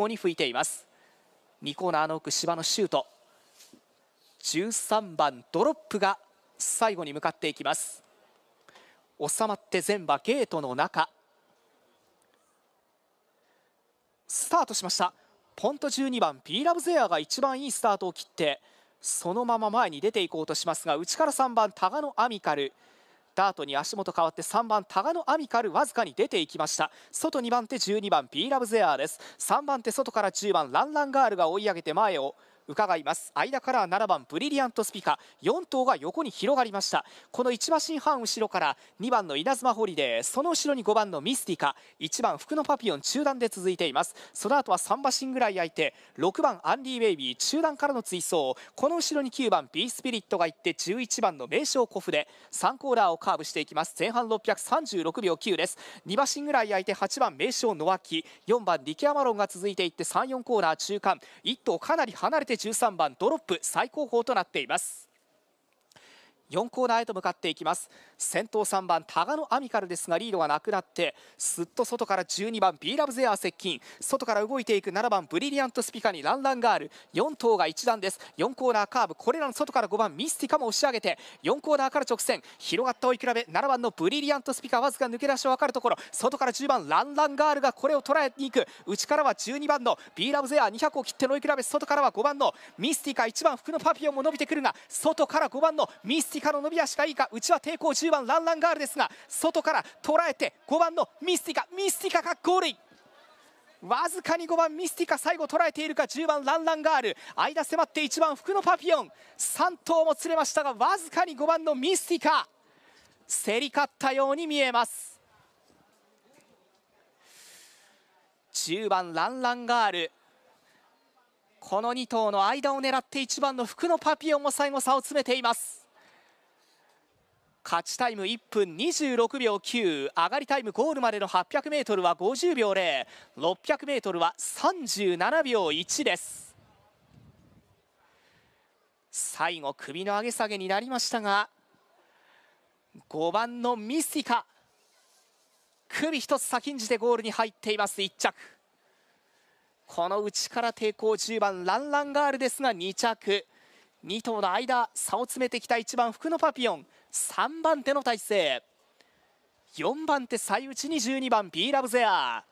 向に吹いています2コーナーの奥芝のシュート13番ドロップが最後に向かっていきます収まって全場ゲートの中スタートしましたポント12番ーラブゼアが一番いいスタートを切ってそのまま前に出ていこうとしますが内から3番タガノアミカルダートに足元変わって3番タガノアミカルわずかに出ていきました外2番手12番ーラブゼアーです3番手外から10番ランランガールが追い上げて前を伺います間から7番ブリリアントスピカ4頭が横に広がりましたこの1馬身半後ろから2番の稲妻ホリデーその後ろに5番のミスティカ1番福のパピオン中段で続いていますその後は3馬身ぐらい空いて6番アンディ・ウェイビー中段からの追走この後ろに9番ビースピリットがいって11番の名称コフで3コーラーをカーブしていきます前半636秒9です2馬身ぐらい空いて8番名勝ノアキ4番リキアマロンが続いていって34コーナー中間1頭かなり離れて13番ドロップ最高峰となっています4コーナーへと向かっていきます先頭3番タガノアミカルですがリードがなくなってすっと外から12番ビーラブゼアー接近外から動いていく7番ブリリアントスピカにランランガール4頭が1段です4コーナーカーブこれらの外から5番ミスティカも押し上げて4コーナーから直線広がった追い比べ7番のブリリアントスピカわずか抜け出しをかるところ外から10番ランランガールがこれを捉えに行く内からは12番の B ラブゼアー200を切っての追い比べ外からは5番のミスティカ1番福のパピオンも伸びてくるが外から5番のミスティカの伸び足がいいか内は抵抗10 1番ランランガールですが外から捉えて5番のミスティカミスティカがゴールわずかに5番ミスティカ最後捉えているか10番ランランガール間迫って1番福のパピオン3頭も釣れましたがわずかに5番のミスティカ競り勝ったように見えます10番ランランガールこの2頭の間を狙って1番の福のパピオンも最後差を詰めています勝ちタイム1分26秒9上がりタイムゴールまでの 800m は50秒 0600m は37秒1です最後首の上げ下げになりましたが5番のミスティカ首一つ先んじてゴールに入っています1着この内から抵抗10番ランランガールですが2着2頭の間差を詰めてきた1番福のパピオン3番手の体勢4番手最内に12番ーラブゼア